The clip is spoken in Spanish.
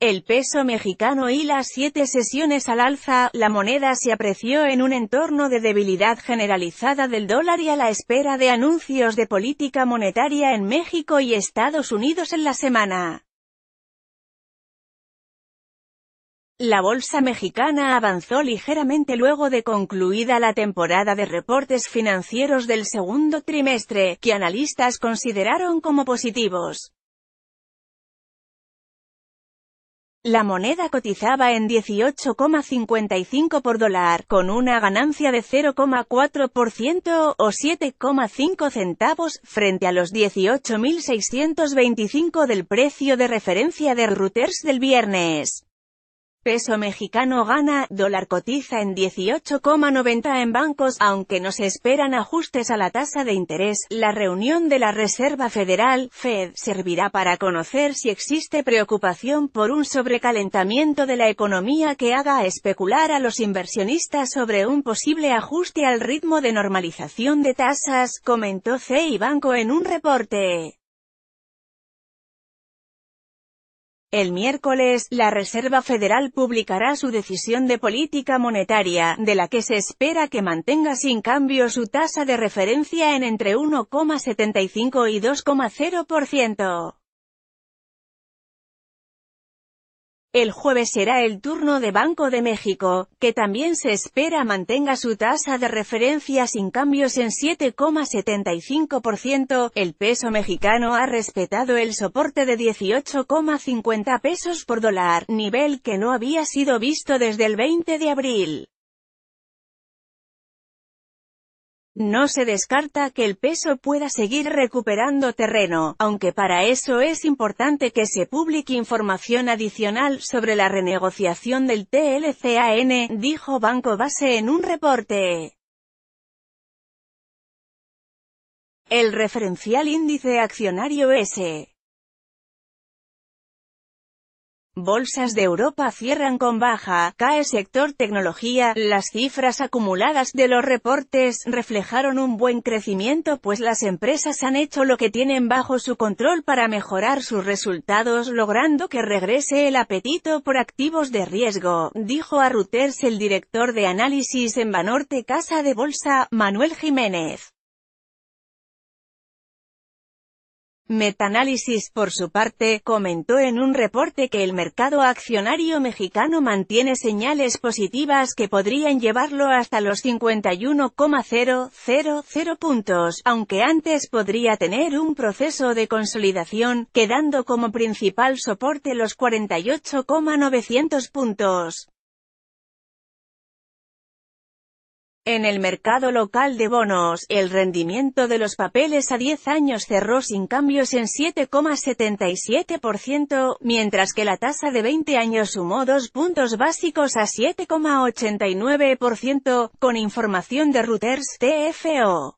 El peso mexicano y las siete sesiones al alza, la moneda se apreció en un entorno de debilidad generalizada del dólar y a la espera de anuncios de política monetaria en México y Estados Unidos en la semana. La bolsa mexicana avanzó ligeramente luego de concluida la temporada de reportes financieros del segundo trimestre, que analistas consideraron como positivos. La moneda cotizaba en 18,55 por dólar, con una ganancia de 0,4% o 7,5 centavos, frente a los 18.625 del precio de referencia de Reuters del viernes. Peso mexicano gana, dólar cotiza en 18,90 en bancos, aunque no se esperan ajustes a la tasa de interés. La reunión de la Reserva Federal, Fed, servirá para conocer si existe preocupación por un sobrecalentamiento de la economía que haga especular a los inversionistas sobre un posible ajuste al ritmo de normalización de tasas, comentó CI Banco en un reporte. El miércoles, la Reserva Federal publicará su decisión de política monetaria, de la que se espera que mantenga sin cambio su tasa de referencia en entre 1,75 y 2,0%. El jueves será el turno de Banco de México, que también se espera mantenga su tasa de referencia sin cambios en 7,75%. El peso mexicano ha respetado el soporte de 18,50 pesos por dólar, nivel que no había sido visto desde el 20 de abril. No se descarta que el peso pueda seguir recuperando terreno, aunque para eso es importante que se publique información adicional sobre la renegociación del TLCAN, dijo Banco Base en un reporte. El referencial índice accionario S. Bolsas de Europa cierran con baja, cae sector tecnología, las cifras acumuladas de los reportes reflejaron un buen crecimiento pues las empresas han hecho lo que tienen bajo su control para mejorar sus resultados logrando que regrese el apetito por activos de riesgo, dijo a Reuters el director de análisis en Banorte Casa de Bolsa, Manuel Jiménez. Metanálisis, por su parte, comentó en un reporte que el mercado accionario mexicano mantiene señales positivas que podrían llevarlo hasta los 51,000 puntos, aunque antes podría tener un proceso de consolidación, quedando como principal soporte los 48,900 puntos. En el mercado local de bonos, el rendimiento de los papeles a 10 años cerró sin cambios en 7,77%, mientras que la tasa de 20 años sumó dos puntos básicos a 7,89%, con información de Reuters TFO.